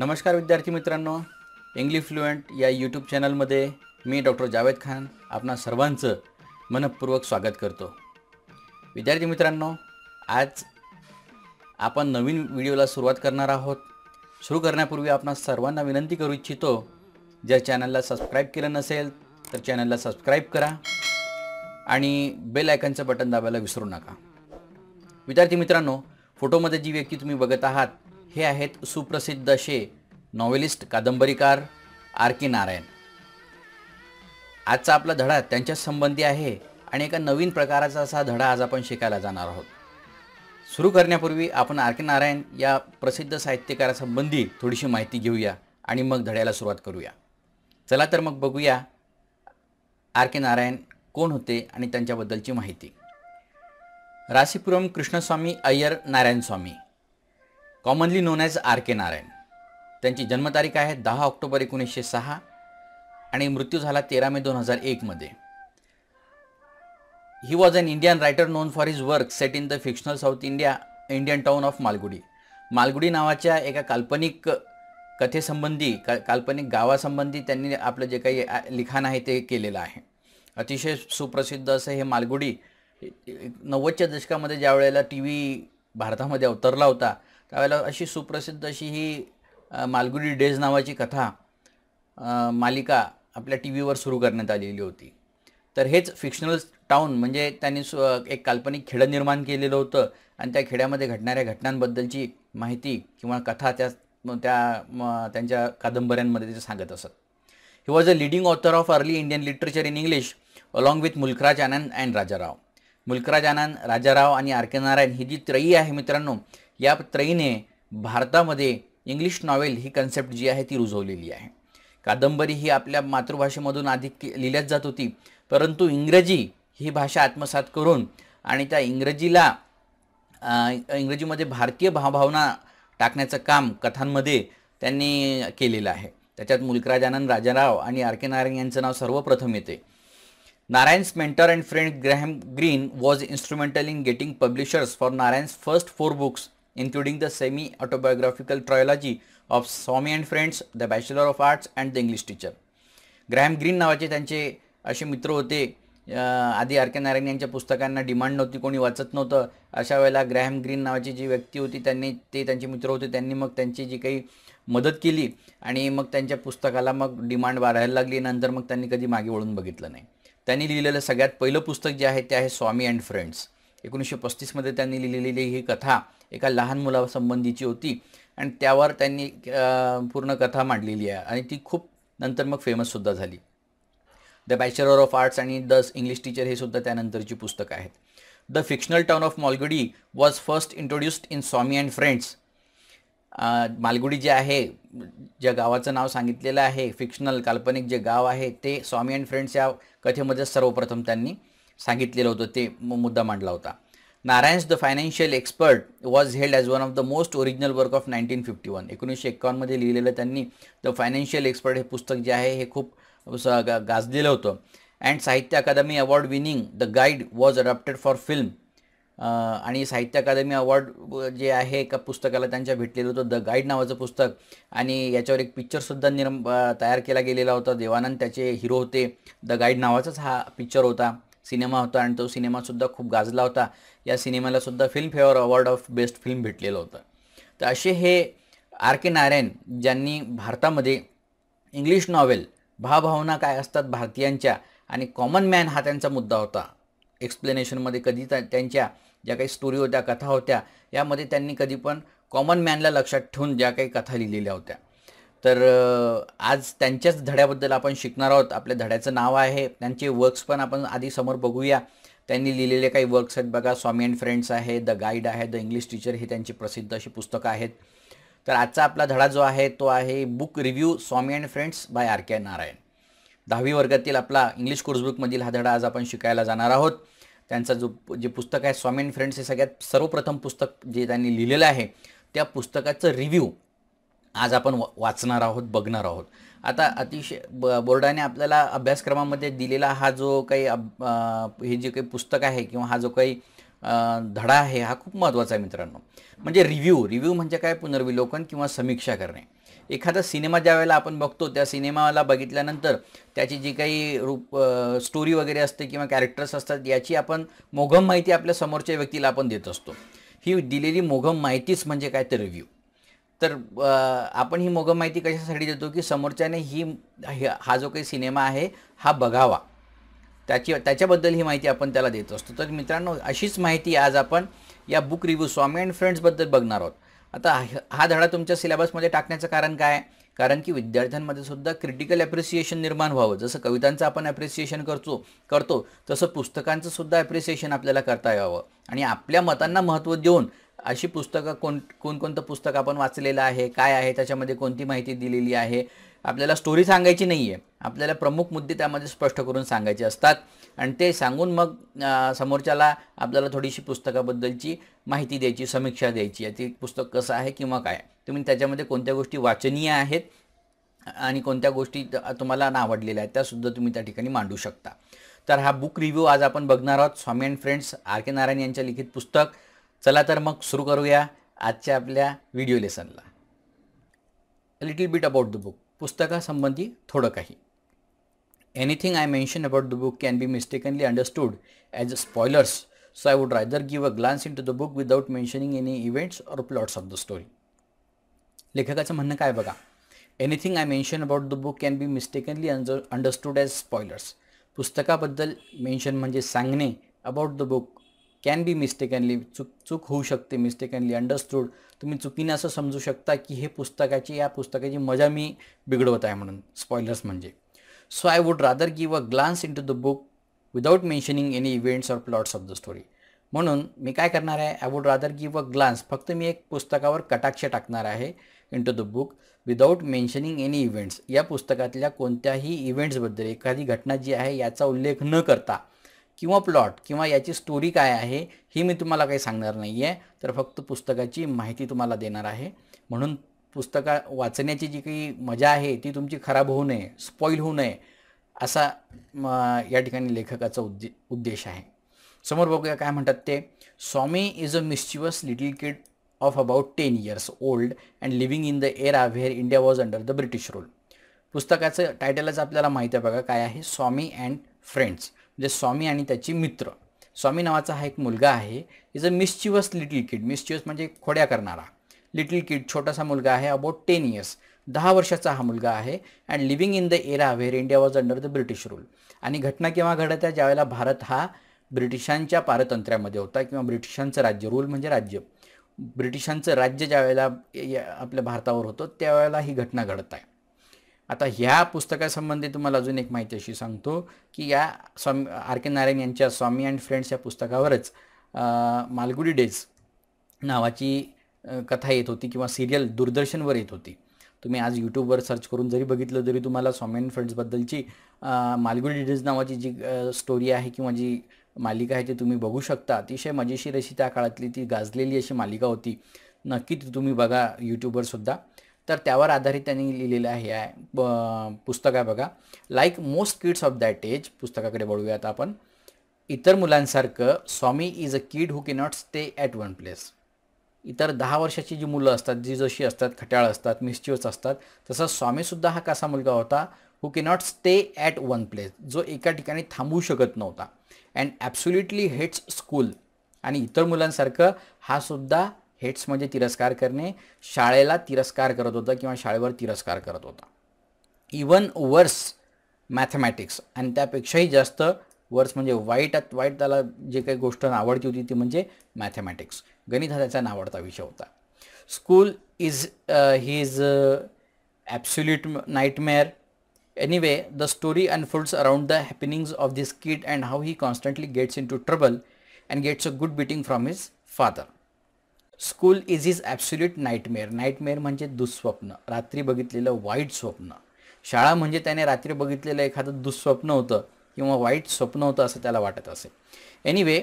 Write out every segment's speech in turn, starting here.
नमस्कार विद्यार्थी मित्रांनो इंग्लिश फ्लुएंट या यूट्यूब चॅनलमध्ये मी डॉक्टर जावेद खान आपणा सर्वांचं मनपूर्वक स्वागत करतो विद्यार्थी मित्रांनो आज आपण नवीन व्हिडिओला सुरुवात करणार आहोत सुरू करण्यापूर्वी आपण सर्वांना विनंती करू इच्छितो ज्या चॅनलला सबस्क्राईब केलं नसेल तर चॅनलला सबस्क्राईब करा आणि बेल आयकनचं बटन दाबायला विसरू नका विद्यार्थी मित्रांनो फोटोमध्ये जी व्यक्ती तुम्ही बघत आहात हे आहेत सुप्रसिद्ध असे नॉवेलिस्ट कादंबरीकार आर के नारायण आजचा आपला धडा त्यांच्या संबंधी आहे आणि एका नवीन प्रकाराचा असा धडा आज आपण शिकायला जाणार आहोत सुरू करण्यापूर्वी आपण आर के नारायण या प्रसिद्ध साहित्यकारासंबंधी थोडीशी माहिती घेऊया आणि मग धड्याला सुरुवात करूया चला तर मग बघूया आर के नारायण कोण होते आणि त्यांच्याबद्दलची माहिती Rasipuram Krishnaswami Iyer Narayanaswami commonly known as R के नारायण त्यांची जन्मतारीख आहे दहा ऑक्टोबर एकोणीसशे सहा आणि मृत्यू झाला तेरा मे दोन हजार एकमध्ये he was an Indian writer known for his work set in the fictional South India Indian town of Malgudi Malgudi नावाच्या एका काल्पनिक कथेसंबंधी का काल्पनिक गावासंबंधी त्यांनी आपलं जे काही लिखाण आहे ते केलेलं आहे अतिशय सुप्रसिद्ध असं हे मालगुडी नव्वदच्या दशकामध्ये ज्या वेळेला टी व्ही भारतामध्ये अवतरला होता त्यावेळेला अशी सुप्रसिद्ध अशी ही मालगुडी डेज नावाची कथा मालिका आपल्या टी व्हीवर सुरू करण्यात आलेली होती तर हेच फिक्शनल टाऊन म्हणजे त्यांनी सु एक काल्पनिक खेडं निर्माण केलेलं होतं आणि त्या खेड्यामध्ये घडणाऱ्या घटनांबद्दलची माहिती किंवा कथा त्या त्या त्यांच्या कादंबऱ्यांमध्ये ते सांगत असत he was a leading author of early Indian literature in English along with Mulk Raj Anand and Raja Rao Mulk Raj Anand Raja Rao आणि आर के नारायण ही जी त्रयी आहे मित्रांनो या त्रयीने भारतामध्ये इंग्लिश नॉवेल ही कन्सेप्ट जी आहे ती रुजवलेली आहे कादंबरी ही आपल्या मातृभाषेमधून आधी लिहिल्याच जात होती परंतु इंग्रजी ही भाषा आत्मसात करून आणि त्या इंग्रजीला इंग्रजीमध्ये भारतीय भावभावना टाकण्याचं काम कथांमध्ये त्यांनी केलेलं आहे त्याच्यात मुलकराजानंद राजाराव आणि आर के नारायण यांचं नाव सर्वप्रथम येते Narayan's mentor and friend Graham Greene was instrumental in getting publishers for Narayan's first four books including the semi-autobiographical trilogy of Swami and Friends, The Bachelor of Arts and The English Teacher. Graham Greene नावाचे त्यांचे असे मित्र होते आधी R के नारायण यांच्या पुस्तकांना demand नव्हती कोणी वाचत नव्हतं अशा वेळेला ग्रॅम ग्रीन नावाची जी व्यक्ती होती त्यांनी ते त्यांचे मित्र होते त्यांनी मग त्यांची जी काही मदत केली आणि मग त्यांच्या पुस्तकाला मग डिमांड वाढायला लागली नंतर मग त्यांनी कधी मागे वळून बघितलं नाही त्यांनी लिहिलेलं सगळ्यात पहिलं पुस्तक जे आहे ते आहे स्वामी अँड फ्रेंड्स एकोणीसशे पस्तीसमध्ये त्यांनी लिहिलेली ही कथा एका लहान मुलासंबंधीची होती आणि त्यावर त्यांनी पूर्ण कथा मांडलेली आहे आणि ती खूप नंतर मग फेमससुद्धा झाली द बॅचलर ऑफ आर्ट्स आणि द इंग्लिश टीचर हे सुद्धा त्यानंतरची पुस्तकं आहेत the fictional town of Malgudi was first introduced in Swami and friends Malgudi जे आहे ज्या गावाचं नाव सांगितलेलं आहे फिक्शनल काल्पनिक जे गाव आहे ते स्वामी अँड फ्रेंड्स या कथेमध्ये सर्वप्रथम त्यांनी सांगितलेलं होतं ते मुद्दा मांडला होता Narayan's the financial expert was held as one of the most original work of nineteen fifty one एकोणीसशे एक्कावन्नमध्ये लिहिलेलं त्यांनी द फायनान्शियल एक्सपर्ट हे पुस्तक जे आहे हे खूप गाजलेलं होतं and Sahitya Akademi award winning the guide was adopted for film आणि साहित्य अकादमी अवॉर्ड जे आहे एका पुस्तकाला त्यांच्या भेटलेलं होतं द गाईड नावाचं पुस्तक आणि याच्यावर एक पिक्चरसुद्धा निर्म तयार केला गेलेला होता देवानंद त्याचे हिरो होते द गाईड नावाचाच हा पिक्चर होता सिनेमा होता आणि तो सिनेमासुद्धा खूप गाजला होता या सिनेमालासुद्धा filmfare award of best film भेटलेलं होतं तर असे हे आर के नारायण ज्यांनी भारतामध्ये इंग्लिश नॉवेल भावभावना काय असतात भारतीयांच्या आणि कॉमन मॅन हा त्यांचा मुद्दा होता एक्सप्लेनेशनमध्ये कधी त्यांच्या ज्या काही स्टोरी होत्या कथा होत्या यामध्ये त्यांनी कधी पण कॉमन मॅनला लक्षात ठेवून ज्या काही कथा लिहिलेल्या होत्या तर आज त्यांच्याच धड्याबद्दल आपण शिकणार आहोत आपल्या धड्याचं नाव आहे त्यांचे वर्क्स पण आपण आधी समोर बघूया त्यांनी लिहिलेले काही वर्क्स आहेत बघा स्वामी अँड फ्रेंड्स आहे द गाईड आहे द इंग्लिश टीचर हे त्यांची प्रसिद्ध अशी पुस्तकं आहेत तर आजचा आपला धडा जो आहे तो आहे book review Swami and friends by R के नारायण दहावी वर्गातील आपला इंग्लिश कोर्सबुकमधील हा धडा आज आपण शिकायला जाणार आहोत त्यांचा जो जे पुस्तक आहे स्वामी अँड फ्रेंड्स हे सगळ्यात सर्वप्रथम पुस्तक जे त्यांनी लिहिलेलं आहे त्या पुस्तकाचं रिव्ह्यू आज आपण वाचणार आहोत बघणार आहोत आता अतिशय ब बोर्डाने आपल्याला अभ्यासक्रमामध्ये दिलेला हा जो काही हे जे काही पुस्तक आहे किंवा हा जो काही धडा आहे हा खूप महत्त्वाचा आहे मित्रांनो म्हणजे रिव्ह्यू रिव्ह्यू म्हणजे काय पुनर्विलोकन किंवा समीक्षा करणे एखादा सिनेमा ज्या वेळेला आपण बघतो त्या सिनेमाला बघितल्यानंतर त्याची जी काही रूप स्टोरी वगैरे असते किंवा कॅरेक्टर्स असतात याची आपण मोघम माहिती आपल्या समोरच्या व्यक्तीला आपण देत असतो ही दिलेली मोघम माहितीच म्हणजे काय तर रिव्ह्यू तर आपण ही मोगम माहिती कशासाठी देतो की समोरच्याने ही हा जो काही सिनेमा आहे हा बघावा त्याची त्याच्याबद्दल ही माहिती आपण त्याला देत असतो तर मित्रांनो अशीच माहिती आज आपण या बुक रिव्ह्यू स्वामी अँड फ्रेंड्सबद्दल बघणार आहोत आता हा धडा तुमच्या सिलेबसमध्ये टाकण्याचं कारण काय कारण की विद्यार्थ्यांमध्ये सुद्धा क्रिटिकल ॲप्रिसिएशन निर्माण व्हावं जसं कवितांचं आपण ॲप्रिसिएशन करतो करतो तसं पुस्तकांचं सुद्धा ॲप्रिसिएशन आपल्याला करता यावं आणि आपल्या मतांना महत्त्व देऊन अशी पुस्तकं कोण कोणकोणतं पुस्तक आपण वाचलेलं आहे काय आहे त्याच्यामध्ये कोणती माहिती दिलेली आहे आपल्याला स्टोरी सांगायची नाही आहे आपल्याला प्रमुख मुद्दे त्यामध्ये स्पष्ट करून सांगायचे असतात आणि ते सांगून मग समोरच्याला आपल्याला थोडीशी पुस्तकाबद्दलची माहिती द्यायची समीक्षा द्यायची आहे ते पुस्तक कसं आहे किंवा काय तुम्ही त्याच्यामध्ये कोणत्या गोष्टी वाचनीय आहेत आणि कोणत्या गोष्टी तुम्हाला ना आवडलेल्या आहेत त्यासुद्धा तुम्ही त्या ठिकाणी मांडू शकता तर हा बुक रिव्ह्यू आज आपण बघणार आहोत स्वामी अँड फ्रेंड्स आर के नारायण यांच्या लिखित पुस्तक चला तर मग सुरू करूया आजच्या आपल्या व्हिडिओ लेसनला little bit about the book पुस्तकासंबंधी थोडं काही anything I mention about the book can be mistakenly understood as a spoilers so I would rather give a glance in to the book without mentioning any events or plots of the story लेखकाचं म्हणणं काय बघा anything I mention about the book can be mistakenly under understood as spoilers पुस्तकाबद्दल mention म्हणजे सांगणे about the book can be mistakenly चुक चूक होऊ शकते मिस्टेकनली अंडरस्टूड तुम्ही चुकीने असं समजू शकता की हे पुस्तकाची या पुस्तकाची मजा मी बिघडवत आहे म्हणून स्पॉयलर्स म्हणजे so I would rather give a glance in the book without mentioning any events or plots of the story म्हणून मी काय करणार आहे I would rather give a glance फक्त मी एक पुस्तकावर कटाक्ष टाकणार आहे in the book without mentioning any events या पुस्तकातल्या कोणत्याही इव्हेंट्सबद्दल एखादी घटना जी आहे याचा उल्लेख न करता किंवा प्लॉट किंवा याची स्टोरी काय आहे ही मी तुम्हाला काही सांगणार नाही आहे तर फक्त पुस्तकाची माहिती तुम्हाला देणार आहे म्हणून पुस्तका वाचण्याची जी काही मजा आहे ती तुमची खराब होऊ नये स्पॉईल होऊ नये असा या ठिकाणी लेखकाचा उद्दे उद्देश आहे समोर बघूया काय म्हणतात ते Swami is a mischievous little kid of about ten years old and living in the era where India was under the British rule पुस्तकाचं टायटलच आपल्याला माहिती आहे बघा काय आहे स्वामी अँड फ्रेंड्स म्हणजे स्वामी आणि त्याची मित्र स्वामी नावाचा हा एक मुलगा आहे is a mischievous little kid mischievous म्हणजे खोड्या करणारा लिटिल किड छोटासा मुलगा आहे अबाउट टेन इयर्स दहा वर्षाचा हा मुलगा आहे and living in the era where India was under the British rule आणि घटना केव्हा घडत आहे ज्यावेळेला भारत हा ब्रिटिशांच्या पारतंत्र्यामध्ये होता किंवा ब्रिटिशांचं राज्य रूल म्हणजे राज्य ब्रिटिशांचं राज्य ज्यावेळेला आपल्या भारतावर होतं त्यावेळेला ही घटना घडत आहे आता ह्या पुस्तकासंबंधी तुम्हाला अजून एक माहिती अशी सांगतो की या स्वामी आर के नारायण यांच्या स्वामी अँड फ्रेंड्स या पुस्तकावरच मालगुडी डेज नावाची कथा येत होती किंवा सिरियल दूरदर्शनवर येत होती तुम्ही आज यूट्यूबवर सर्च करून जरी बघितलं तरी तुम्हाला स्वामी अँड फ्रेंड्सबद्दलची मालगुडी डेज नावाची जी स्टोरी आहे किंवा जी मालिका आहे ती तुम्ही बघू शकता अतिशय मजेशीर अशी त्या काळातली ती गाजलेली अशी मालिका होती नक्की तुम्ही बघा यूट्यूबवरसुद्धा तर त्यावर आधारित त्यांनी लिहिलेलं हे आहे पुस्तक आहे बघा like most kids of that age पुस्तकाकडे वळूयात आपण इतर मुलांसारखं Swami is a kid who not stay at one place इतर दहा वर्षाची जी मुलं असतात जी जशी असतात खट्याळ असतात मिस्चिवस असतात तसा स्वामीसुद्धा हा कसा मुलगा होता who not stay at one place जो एका ठिकाणी थांबू शकत नव्हता अँड ॲब्सुल्युटली हेट्स स्कूल आणि इतर मुलांसारखं हा सुद्धा हेट्स म्हणजे तिरस्कार करणे शाळेला तिरस्कार करत होता किंवा शाळेवर तिरस्कार करत होता इवन वर्स मॅथमॅटिक्स आणि त्यापेक्षाही जास्त वर्स म्हणजे वाईट वाईट त्याला जे काही गोष्ट आवडती होती ती म्हणजे मॅथमॅटिक्स गणित हा त्याचा नावडता विषय होता school is he is absolute nightmare anyway the story unfolds around the happenings of this kid and how he constantly gets in to trouble and gets a good beating from his father school is is absolute nightmare nightmare म्हणजे दुःस्वप्न रात्री बघितलेलं वाईट स्वप्न शाळा म्हणजे त्याने रात्री बघितलेलं एखादं दुःस्वप्न होतं किंवा वाईट स्वप्न होतं असं त्याला वाटत असेल anyway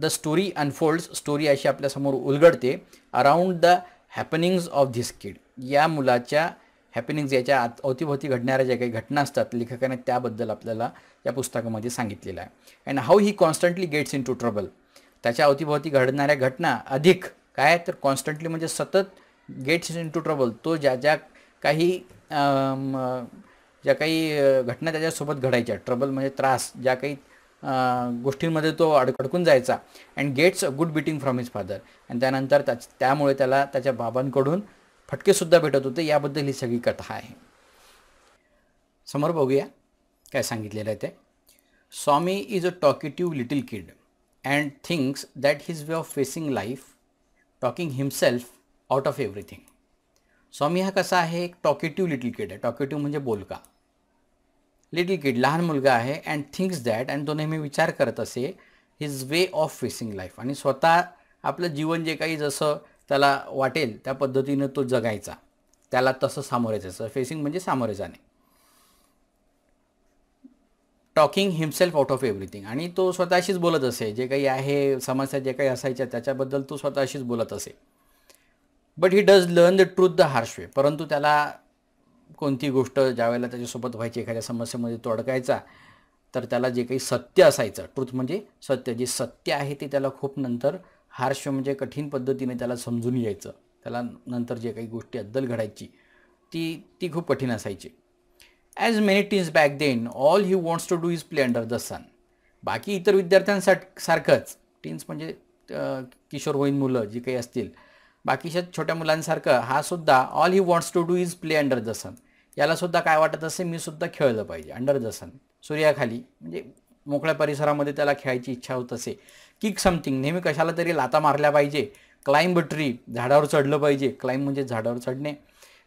the story unfolds story अशी आपल्यासमोर उलगडते around the happenings of this kid या मुलाच्या हॅपनिंग्ज याच्या आत अवतीभोवती घडणाऱ्या ज्या काही घटना असतात लेखकाने त्याबद्दल आपल्याला या पुस्तकामध्ये सांगितलेलं आहे and how he constantly gets in to trouble त्याच्या अवतीभोवती घडणाऱ्या घटना अधिक काय तर कॉन्स्टंटली म्हणजे सतत गेट्स इन टू ट्रबल तो ज्या ज्या काही ज्या काही घटना त्याच्यासोबत घडायच्या ट्रबल म्हणजे त्रास ज्या काही गोष्टींमध्ये तो अड अडकून जायचा and gets a good beating from his father आणि त्यानंतर त्याच त्यामुळे त्याला त्याच्या बाबांकडून फटकेसुद्धा भेटत होते याबद्दल ही सगळी कथा आहे समोर बघूया काय सांगितलेलं आहे ते Swami is a talkative little kid and things that his way of facing life talking himself out of everything Swami हा कसा आहे एक टॉकेटिव्ह लिटिल किड आहे टॉकेटिव्ह म्हणजे बोलका लिटिल किड लहान मुलगा आहे अँड थिंक्स दॅट अँड तो नेहमी विचार करत असे his way of facing life आणि स्वतः आपलं जीवन जे काही जसं त्याला वाटेल त्या पद्धतीनं तो जगायचा त्याला तसं सामोरे जायचं फेसिंग म्हणजे सामोरे जाणे talking himself out of everything आणि तो स्वतःशीच बोलत असे जे काही आहे समस्या जे काही असायच्या त्याच्याबद्दल तो स्वतःशीच बोलत असे but he does learn the truth the harsh way परंतु त्याला कोणती गोष्ट ज्या वेळेला त्याच्यासोबत व्हायची एखाद्या समस्येमध्ये तो अडकायचा तर त्याला जे काही सत्य असायचं ट्रूथ म्हणजे सत्य जे सत्य आहे ते त्याला खूप नंतर हार्श म्हणजे कठीण पद्धतीने त्याला समजून यायचं त्याला नंतर जे काही गोष्टी अद्दल घडायची ती ती खूप कठीण असायची as many teens back then all he wants to do is play under the sun बाकी इतर विद्यार्थ्यांसा सारखंच टीन्स म्हणजे किशोरवयीन मुलं जी काही असतील बाकीच्या छोट्या मुलांसारखं हा सुद्धा all he wants to do is play under the sun यालासुद्धा काय वाटत असेल मी सुद्धा खेळलं पाहिजे अंडर द सन सूर्याखाली म्हणजे मोकळ्या परिसरामध्ये त्याला खेळायची इच्छा होत असे किक समथिंग नेहमी कशाला तरी लाता मारल्या पाहिजे क्लाइंब ट्री झाडावर चढलं पाहिजे क्लाइंब म्हणजे झाडावर चढणे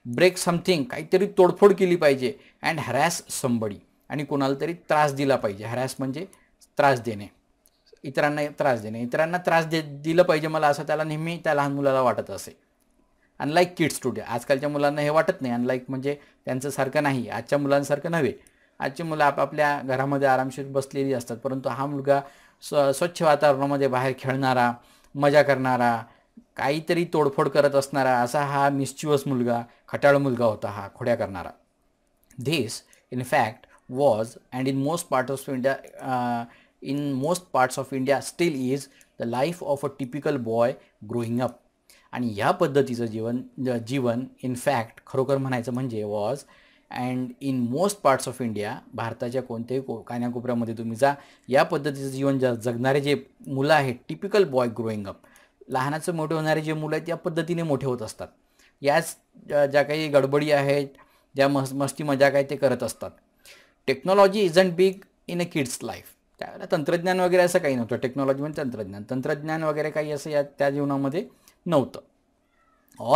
ब्रेक समथिंग काहीतरी तोडफोड केली पाहिजे अँड हॅरॅस संबडी आणि कोणाला तरी त्रास दिला पाहिजे हॅरॅस म्हणजे त्रास देणे इतरांना त्रास देणे इतरांना त्रास दे दिलं पाहिजे मला असं त्याला नेहमी त्या लहान मुलाला वाटत असे अनलाईक किड्स टुडे आजकालच्या मुलांना हे वाटत नाही अनलाईक म्हणजे त्यांचं सारखं नाही आजच्या मुलांसारखं नव्हे आजची मुलं आपापल्या घरामध्ये आरामशीर बसलेली असतात परंतु हा मुलगा स्व स्वच्छ वातावरणामध्ये बाहेर खेळणारा मजा करणारा काहीतरी तोडफोड करत असणारा असा हा मिस्च्युअस मुलगा खटाळ मुलगा होता हा खोड्या करणारा in in fact was and in most part of India in most parts of India still is the life of a typical boy growing up आणि ह्या पद्धतीचं जीवन जीवन इनफॅक्ट खरोखर म्हणायचं म्हणजे was and in most parts of India भारताच्या कोणत्याही को कान्याकोपऱ्यामध्ये तुम्ही जा या पद्धतीचं जीवन ज जगणारे जे मुलं आहेत टिपिकल बॉय ग्रोईंग अप लहानाचं मोठे होणारे जे मुलं आहेत त्या पद्धतीने मोठे होत असतात याच ज्या काही गडबडी आहेत ज्या मस् मस्ती मजा काय ते करत असतात technology is and big in a kids life त्यावेळेला तंत्रज्ञान वगैरे असं काही नव्हतं टेक्नॉलॉजी म्हणजे तंत्रज्ञान तंत्रज्ञान वगैरे काही असं या त्या जीवनामध्ये नव्हतं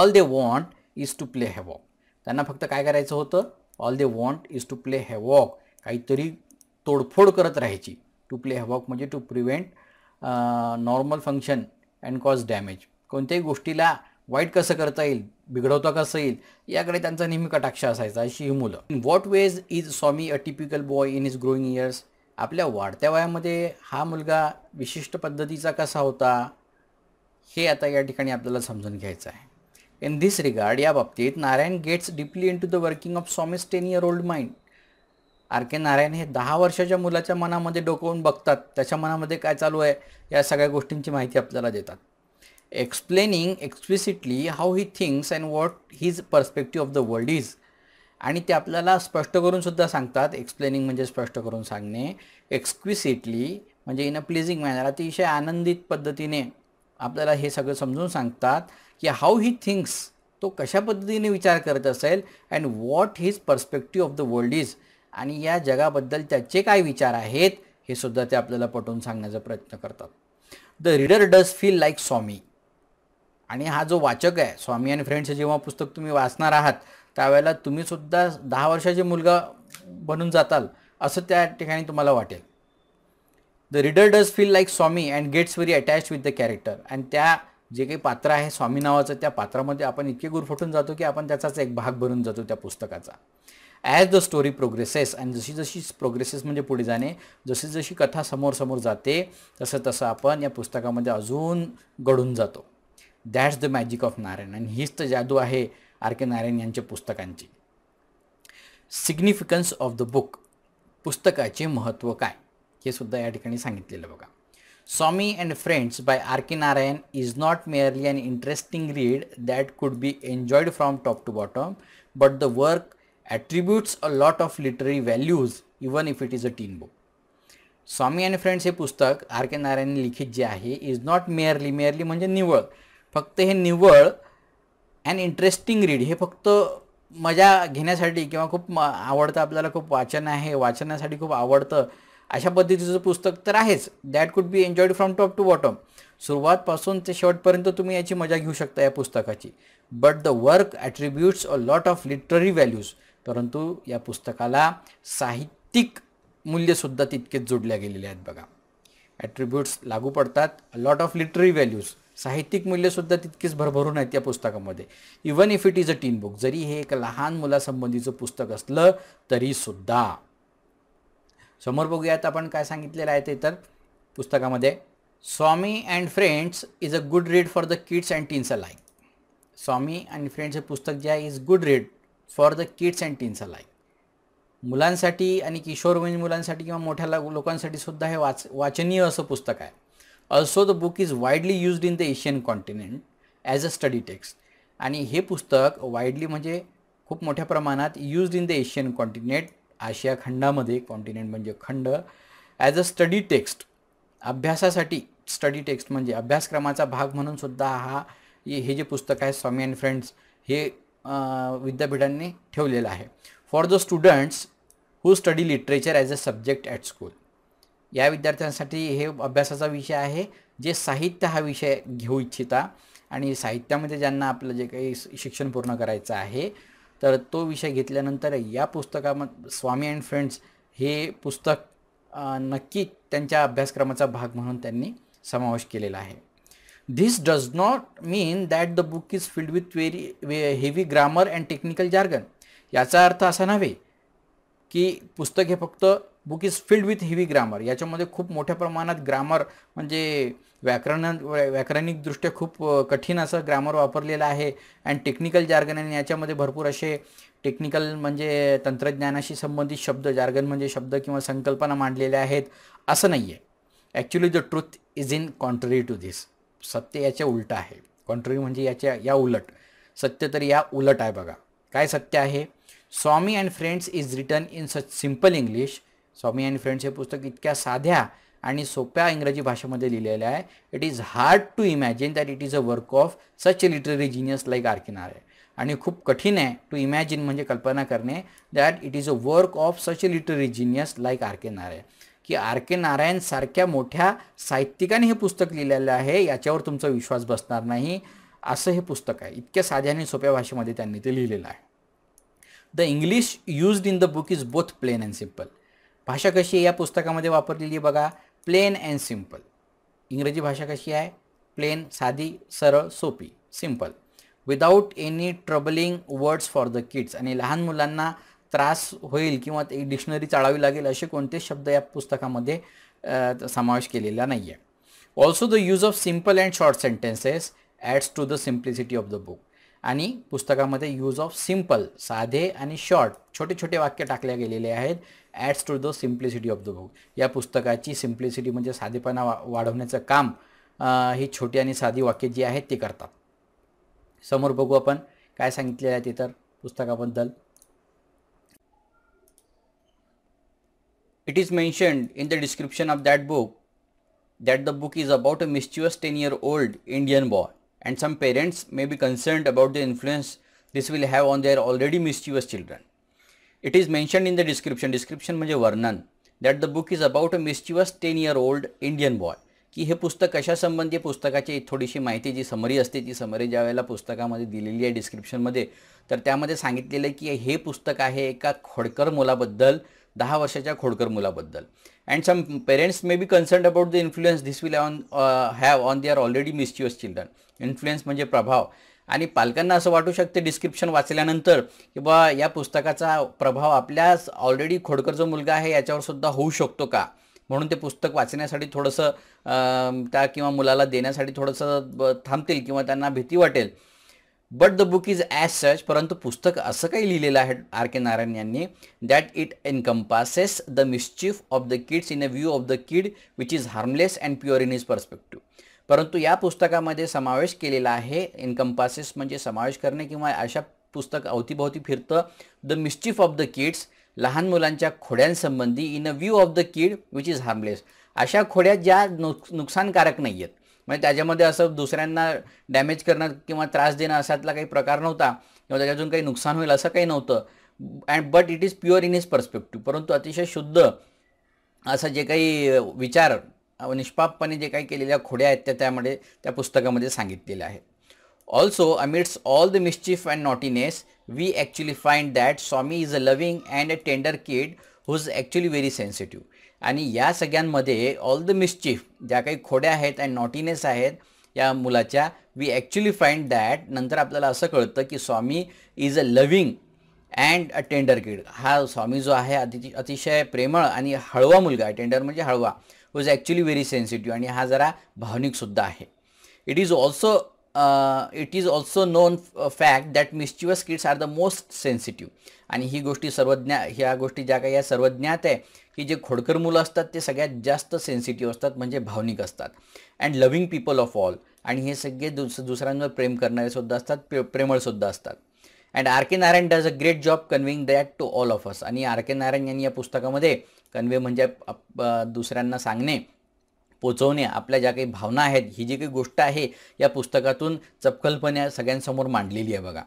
all they want is to play havoc त्यांना फक्त काय करायचं होतं all they want is to play havoc काहीतरी तोडफोड करत राहायची टू प्ले हॅवॉक म्हणजे to prevent normal function and cause damage कोणत्याही गोष्टीला वाईट कसं करता येईल बिघडवता कसं येईल याकडे त्यांचा नेहमी कटाक्ष असायचा अशी ही मुलं in what ways is Swami a typical boy in is growing years आपल्या वाढत्या वयामध्ये हा मुलगा विशिष्ट पद्धतीचा कसा होता हे आता या ठिकाणी आपल्याला समजून घ्यायचं आहे इन धिस रिगार्ड या बाबतीत Narayan gets deeply in to the working of Swami's ten year old mind R के नारायण हे दहा वर्षाच्या मुलाच्या मनामध्ये डोकवून बघतात त्याच्या मनामध्ये काय चालू आहे या सगळ्या गोष्टींची माहिती आपल्याला देतात explaining explicitly how he thinks and what his perspective of the world is आणि ते आपल्याला स्पष्ट करूनसुद्धा सांगतात एक्सप्लेनिंग म्हणजे स्पष्ट करून सांगणे एक्सक्विसिटली म्हणजे इन अ प्लेझिंग मॅनर अतिशय आनंदित पद्धतीने आपल्याला हे सगळं समजून सांगतात की हाऊ ही थिंग्स तो कशा पद्धतीने विचार करत असेल and what his perspective of the world is आणि या जगाबद्दल त्याचे काय विचार आहेत हे सुद्धा ते आपल्याला पटवून सांगण्याचा प्रयत्न करतात the reader does feel like Swami आणि हा जो वाचक आहे स्वामी आणि फ्रेंड्स जेव्हा पुस्तक तुम्ही वाचणार आहात त्यावेळेला तुम्हीसुद्धा दहा वर्षाचे मुलगा बनून जाताल असं त्या ठिकाणी तुम्हाला वाटेल the reader does feel like Swami and gets very attach with the character and त्या जे काही पात्र आहे स्वामी नावाचं त्या पात्रामध्ये आपण इतके गुरफटून जातो की आपण त्याचाच एक भाग बनून जातो त्या पुस्तकाचा ॲज द स्टोरी प्रोग्रेसेस आणि जशी जशी प्रोग्रेसेस म्हणजे पुढे जाणे जशी जशी कथा समोर समोर जाते तसं तसं आपण या पुस्तकामध्ये अजून घडून जातो that's the magic of Narayan आणि हीच तर जादू आहे आर के नारायण यांच्या पुस्तकांची सिग्निफिकन्स ऑफ द बुक पुस्तकाचे महत्त्व काय हे सुद्धा या ठिकाणी सांगितलेलं बघा Swami and friends by R K Narayan is not merely an interesting read that could be enjoyed from top to bottom but the work attributes a lot of literary values even if it is a teen book Swami and friends हे पुस्तक R के नारायणने लिखित जे आहे is not merely merely म्हणजे निवळ फक्त हे निवळ अँड इंटरेस्टिंग रीड हे फक्त मजा घेण्यासाठी किंवा खूप म आवडतं आपल्याला खूप वाचन आहे वाचनासाठी खूप आवडतं अशा पद्धतीचं पुस्तक तर आहेच that could be enjoyed from top to bottom सुरुवातपासून ते शेवटपर्यंत तुम्ही याची मजा घेऊ शकता या पुस्तकाची but the work attributes a lot of literary values परंतु या पुस्तकाला साहित्यिक मूल्यसुद्धा तितकेच जोडल्या गेलेले आहेत बघा ॲट्रिब्यूट्स लागू पडतात लॉट ऑफ लिटरी व्हॅल्यूज साहित्यिक मूल्यसुद्धा तितकीच भरभरून आहेत या पुस्तकामध्ये even if it is a teen book जरी हे एक लहान मुलासंबंधीचं पुस्तक असलं तरीसुद्धा समोर बघूयात आपण काय सांगितलेलं आहे ते तर पुस्तकामध्ये Swami and friends is a good read for the kids and teens alike Swami and friends हे पुस्तक जे आहे is good read for the kids and teens alike मुलांसाठी आणि किशोरवयीन मुलांसाठी किंवा मोठ्या लोकांसाठी सुद्धा हे वाच वाचनीय असं पुस्तक आहे also the book is widely used in the Asian continent as a study text आणि हे पुस्तक वाईडली म्हणजे खूप मोठ्या प्रमाणात used in the Asian continent आशिया खंडामध्ये कॉन्टिनेंट म्हणजे खंड ॲज अ स्टडी टेक्स्ट अभ्यासासाठी स्टडी टेक्स्ट म्हणजे अभ्यासक्रमाचा भाग म्हणून सुद्धा हा हे जे पुस्तक आहे स्वामी अँड फ्रेंड्स हे विद्यापीठांनी ठेवलेला आहे for the students who study literature as a subject at school या विद्यार्थ्यांसाठी हे अभ्यासाचा विषय आहे जे साहित्य हा विषय घेऊ इच्छिता आणि साहित्यामध्ये ज्यांना आपलं जे काही शिक्षण पूर्ण करायचं आहे तर तो विषय घेतल्यानंतर या पुस्तकामध्ये स्वामी अँड फ्रेंड्स हे पुस्तक नक्की त्यांच्या अभ्यासक्रमाचा भाग म्हणून त्यांनी समावेश केलेला आहे This does not mean that the book is filled with very, very heavy grammar and technical jargon. याचा अर्थ असा नव्हे की पुस्तक हे फक्त book is filled with heavy grammar याच्यामध्ये खूप मोठ्या प्रमाणात ग्रामर म्हणजे व्याकरण व्याकरणिकदृष्ट्या खूप कठीण असं ग्रामर वापरलेलं आहे अँड टेक्निकल जार्गन आणि याच्यामध्ये भरपूर असे टेक्निकल म्हणजे तंत्रज्ञानाशी संबंधित शब्द जार्गन म्हणजे शब्द किंवा संकल्पना मांडलेल्या आहेत असं नाही आहे actually the truth is in contrary to this सत्य याच्या उलट आहे कॉन्ट्री म्हणजे याच्या या उलट सत्य तर या उलट आहे बघा काय सत्य आहे Swami and friends is written in such simple English Swami and friends हे पुस्तक इतक्या साध्या आणि सोप्या इंग्रजी भाषेमध्ये लिहिलेलं आहे it is hard to imagine that it is a work of such a literary genius like आर्किनार आहे आणि खूप कठीण आहे टू इमॅजिन म्हणजे कल्पना करणे that it is a work of such a literary genius like आर्किनार आहे की आर के नारायण सारख्या मोठ्या साहित्यिकाने हे पुस्तक लिहिलेलं आहे याच्यावर तुमचा विश्वास बसणार नाही असं हे पुस्तक आहे इतक्या साध्या आणि सोप्या भाषेमध्ये त्यांनी ते लिहिलेलं आहे the English used in the book is both plain and simple भाषा कशी आहे या पुस्तकामध्ये वापरलेली बघा प्लेन अँड सिम्पल इंग्रजी भाषा कशी आहे प्लेन साधी सरळ सोपी simple without any troubling words for the kids आणि लहान मुलांना त्रास होईल किंवा एक डिक्शनरी चाळावी लागेल असे कोणते शब्द या पुस्तकामध्ये समावेश केलेला नाही आहे also the use of simple and short sentences adds to the simplicity of the book आणि पुस्तकामध्ये यूज ऑफ सिम्पल साधे आणि शॉर्ट छोटे छोटे वाक्य टाकल्या गेलेले आहेत adds to the simplicity of the book या पुस्तकाची सिम्प्लिसिटी म्हणजे साधेपणा वा वाढवण्याचं काम ही छोटी आणि साधी वाक्य जी आहेत ती करतात समोर बघू आपण काय सांगितलेलं आहे ते तर पुस्तकाबद्दल it is mentioned in the description of that book that the book is about a mischievous ten year old Indian boy and some parents may be concerned about the influence this will have on their already mischievous children it is mentioned in the description description म्हणजे वर्णन that the book is about a mischievous ten year old Indian boy की हे पुस्तक कशा संबंधी पुस्तकाची थोडीशी माहिती जी समरी असते ती समरी ज्या वेळेला पुस्तकामध्ये दिलेली आहे डिस्क्रिप्शनमध्ये तर त्यामध्ये सांगितलेलं आहे की हे पुस्तक आहे एका खोडकर मुलाबद्दल दहा वर्षाच्या खोडकर मुलाबद्दल and some parents may be concern about the influence this will on have on they are already mischievous children influence म्हणजे प्रभाव आणि पालकांना असं वाटू शकते डिस्क्रिप्शन वाचल्यानंतर की बा या पुस्तकाचा प्रभाव आपल्यास ऑलरेडी खोडकर जो मुलगा आहे याच्यावर सुद्धा होऊ शकतो का म्हणून ते पुस्तक वाचण्यासाठी थोडंसं त्या किंवा मुलाला देण्यासाठी थोडंसं थांबतील किंवा त्यांना भीती वाटेल but the book is as such परंतु पुस्तक असं काही लिहिलेलं आहे आर के नारायण यांनी that it encompasses the mischief of the kids in a view of the kid which is harmless and pure in is perspective परंतु या पुस्तकामध्ये समावेश केलेला आहे इन्कम्पासेस म्हणजे समावेश करणे किंवा अशा पुस्तक अवतीभोवती फिरतं the mischief of the kids लहान मुलांच्या खोड्यांसंबंधी in a view of the kid which is harmless अशा खोड्या ज्या नुक नुकसानकारक नाही आहेत म्हणजे त्याच्यामध्ये असं दुसऱ्यांना डॅमेज करणं किंवा त्रास देणं असातला काही प्रकार नव्हता किंवा त्याच्यातून काही नुकसान होईल असं काही नव्हतं and but it is pure in his perspective परंतु अतिशय शुद्ध असं जे काही विचार निष्पापपणे जे काही केलेल्या खोड्या आहेत त्या त्यामध्ये त्या पुस्तकामध्ये सांगितलेल्या आहेत also omits all the mischief and naughtiness we actually find that Swami is a loving and a tender kid who is actually very sensitive आणि या सगळ्यांमध्ये ऑल द मिस्चीफ ज्या काही खोड्या आहेत अँड नॉटीनेस आहेत या मुलाच्या वी ॲक्च्युली फाईंड दॅट नंतर आपल्याला असं कळतं की Swami is a loving and a tender kid हा स्वामी जो आहे अति अतिशय प्रेमळ आणि हळवा मुलगा आहे टेंडर म्हणजे हळवा who is actually very sensitive आणि हा जरा भावनिकसुद्धा आहे it is also it is also known fact that mischievous kids are the most sensitive आणि ही गोष्टी सर्वज्ञा ह्या गोष्टी ज्या काही या सर्वज्ञात आहे की जे खोडकर मुलं असतात ते सगळ्यात जास्त सेन्सिटिव्ह असतात म्हणजे भावनिक असतात and loving people of all आणि हे सगळे दुस दुसऱ्यांवर प्रेम सुद्धा असतात प्रेमळ प्रेमळसुद्धा असतात and R K Narayan does a great job conveying that to all of us आणि आर के नारायण यांनी या पुस्तकामध्ये कन्वे म्हणजे दुसऱ्यांना सांगणे पोचवणे आपल्या ज्या काही भावना आहेत ही जी काही गोष्ट आहे या पुस्तकातून चपकल्पने सगळ्यांसमोर मांडलेली आहे बघा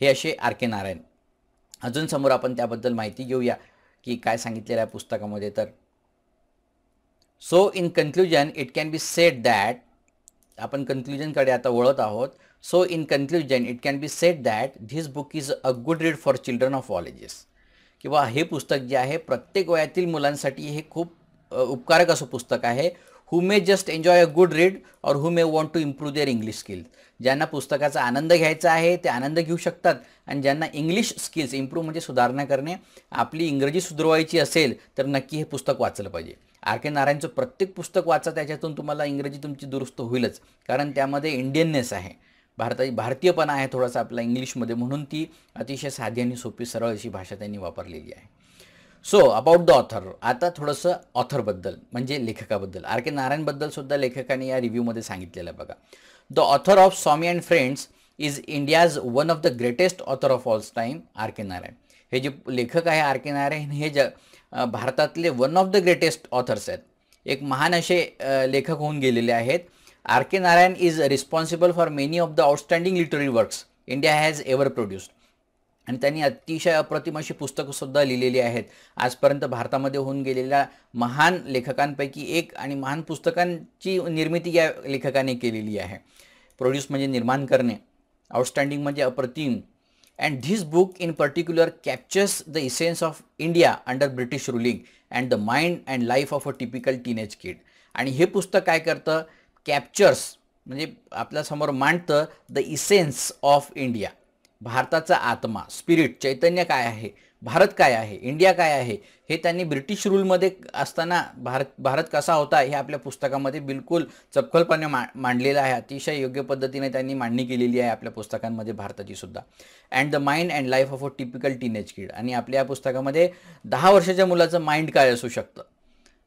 हे असे आर के नारायण अजून समोर आपण त्याबद्दल माहिती घेऊया की काय सांगितलेलं आहे पुस्तकामध्ये तर so in conclusion it can be set that आपण कन्क्ल्युजनकडे आता वळत आहोत so in conclusion it can be set that this book is a good read for children of colleges किंवा हे पुस्तक जे आहे प्रत्येक वयातील मुलांसाठी हे खूप उपकारक असं पुस्तक आहे who may just enjoy a good read or who may want to improve their English skills ज्यांना पुस्तकाचा आनंद घ्यायचा आहे ते आनंद घेऊ शकतात आणि ज्यांना इंग्लिश स्किल्स इम्प्रूव्ह म्हणजे सुधारणा करणे आपली इंग्रजी सुधरवायची असेल तर नक्की हे पुस्तक वाचलं पाहिजे आर के नारायणचं प्रत्येक पुस्तक वाचा त्याच्यातून तुम्हाला इंग्रजी तुमची दुरुस्त होईलच कारण त्यामध्ये इंडियननेस आहे भारता भारतीयपणा आहे थोडासा आपला इंग्लिशमध्ये म्हणून ती अतिशय साधी आणि सोपी सरळ अशी भाषा त्यांनी वापरलेली आहे सो अबाउट द ऑथर आता थोडंसं ऑथरबद्दल म्हणजे लेखकाबद्दल आर के नारायणबद्दल सुद्धा लेखकाने या रिव्ह्यूमध्ये सांगितलेलं आहे बघा the author of Swami and friends is India's one of the greatest author of all's time R के नारायण हे जे लेखक आहे आर के नारायण हे ज भारतातले one of the greatest authors आहेत एक महान असे लेखक होऊन गेलेले आहेत R K Narayan is responsible for many of the outstanding literary works India has ever produced आणि त्यांनी अतिशय अप्रतिम अशी पुस्तकंसुद्धा लिहिलेली आहेत आजपर्यंत भारतामध्ये होऊन गेलेल्या महान लेखकांपैकी एक आणि महान पुस्तकांची निर्मिती या लेखकाने केलेली आहे प्रोड्यूस म्हणजे निर्माण करणे आउटस्टँडिंग म्हणजे अप्रतिम and this book in particular captures the essence of India under British ruling and the mind and life of a typical teenage kid आणि हे पुस्तक काय करतं कॅप्चर्स म्हणजे आपल्यासमोर मांडतं द इसेन्स ऑफ इंडिया भारताचा आत्मा स्पिरिट चैतन्य काय आहे भारत काय आहे इंडिया काय आहे हे त्यांनी ब्रिटिश रूलमध्ये असताना भारत भारत कसा होता हे आपल्या पुस्तकामध्ये बिलकुल चपखलपणे मा मांडलेलं आहे अतिशय योग्य पद्धतीने त्यांनी मांडणी केलेली आहे आपल्या पुस्तकांमध्ये भारताची सुद्धा and the mind and life of a typical teenage kid आणि आपल्या या पुस्तकामध्ये दहा वर्षाच्या मुलाचं माइंड काय असू शकतं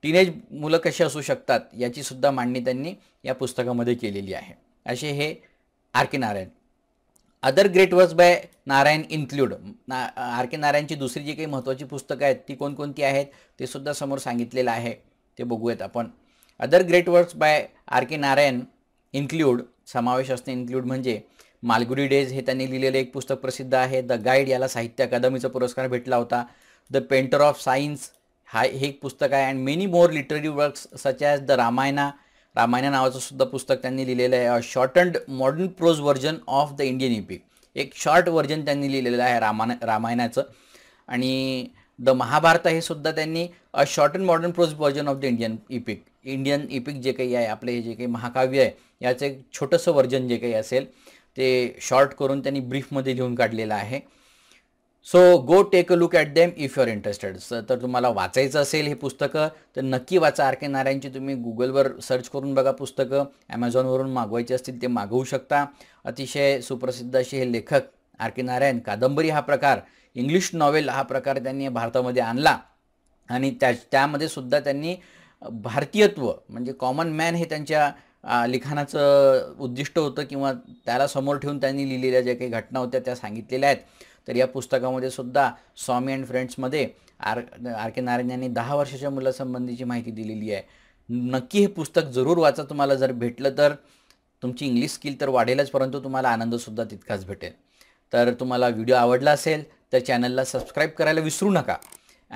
टीनेज मुलं कशी असू शकतात याची सुद्धा मांडणी त्यांनी या पुस्तकामध्ये केलेली आहे असे हे R K Narayan other great works by Narayan include ना आर के नारायणची दुसरी जी काही महत्त्वाची पुस्तकं आहेत ती कोणकोणती आहेत ते सुद्धा समोर सांगितलेलं आहे ते बघूयात आपण other great works by R K Narayan include समावेश असणे इन्क्लूड म्हणजे मालगुडी डेज हे त्यांनी लिहिलेलं एक पुस्तक प्रसिद्ध आहे द गाईड याला साहित्य अकादमीचा पुरस्कार भेटला होता द पेंटर ऑफ सायन्स हा हे एक पुस्तक आहे and many more literary works such as the Ramayana Ramayana नावाचं सुद्धा पुस्तक त्यांनी लिहिलेलं आहे and modern prose version of the Indian epic एक शॉर्ट व्हर्जन त्यांनी लिहिलेलं आहे रामायण रामायणाचं आणि द महाभारत हे सुद्धा त्यांनी a short and modern prose version of the Indian epic Indian epic जे काही आहे आपले हे जे काही महाकाव्य आहे याचं एक छोटंसं व्हर्जन जे काही असेल ते शॉर्ट करून त्यांनी ब्रीफमध्ये लिहून काढलेलं आहे so go take a look at them if you are interested तर तुम्हाला वाचायचं असेल हे पुस्तकं तर नक्की वाचा आर के नारायणची तुम्ही गुगलवर सर्च करून बघा पुस्तकं ॲमेझॉनवरून मागवायची असतील ते मागवू शकता अतिशय सुप्रसिद्ध असे हे लेखक आर के नारायण कादंबरी हा प्रकार इंग्लिश नॉवेल हा प्रकार त्यांनी भारतामध्ये आणला आणि त्या त्यामध्ये सुद्धा त्यांनी भारतीयत्व म्हणजे कॉमन मॅन हे त्यांच्या लिखाणाचं उद्दिष्ट होतं किंवा त्याला समोर ठेवून त्यांनी लिहिलेल्या ज्या काही घटना होत्या त्या सांगितलेल्या आहेत तर या पुस्तकामध्ये सुद्धा स्वामी अँड फ्रेंड्समध्ये आर आर के नारायण यांनी दहा वर्षाच्या मुलासंबंधीची माहिती दिलेली आहे नक्की हे पुस्तक जरूर वाचा तुम्हाला जर भेटलं तर तुमची इंग्लिश स्किल तर वाढेलच परंतु तुम्हाला आनंदसुद्धा तितकाच भेटेल तर तुम्हाला व्हिडिओ आवडला असेल तर चॅनलला सबस्क्राईब करायला विसरू नका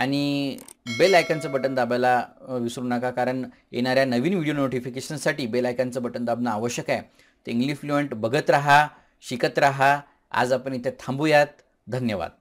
आणि बेल आयकनचं बटन दाबायला विसरू नका कारण येणाऱ्या नवीन व्हिडिओ नोटिफिकेशनसाठी बेल आयकनचं बटन दाबणं आवश्यक आहे तर इंग्लिश फ्लुएंट बघत राहा शिकत राहा आज आपण इथे थांबूयात धन्यवाद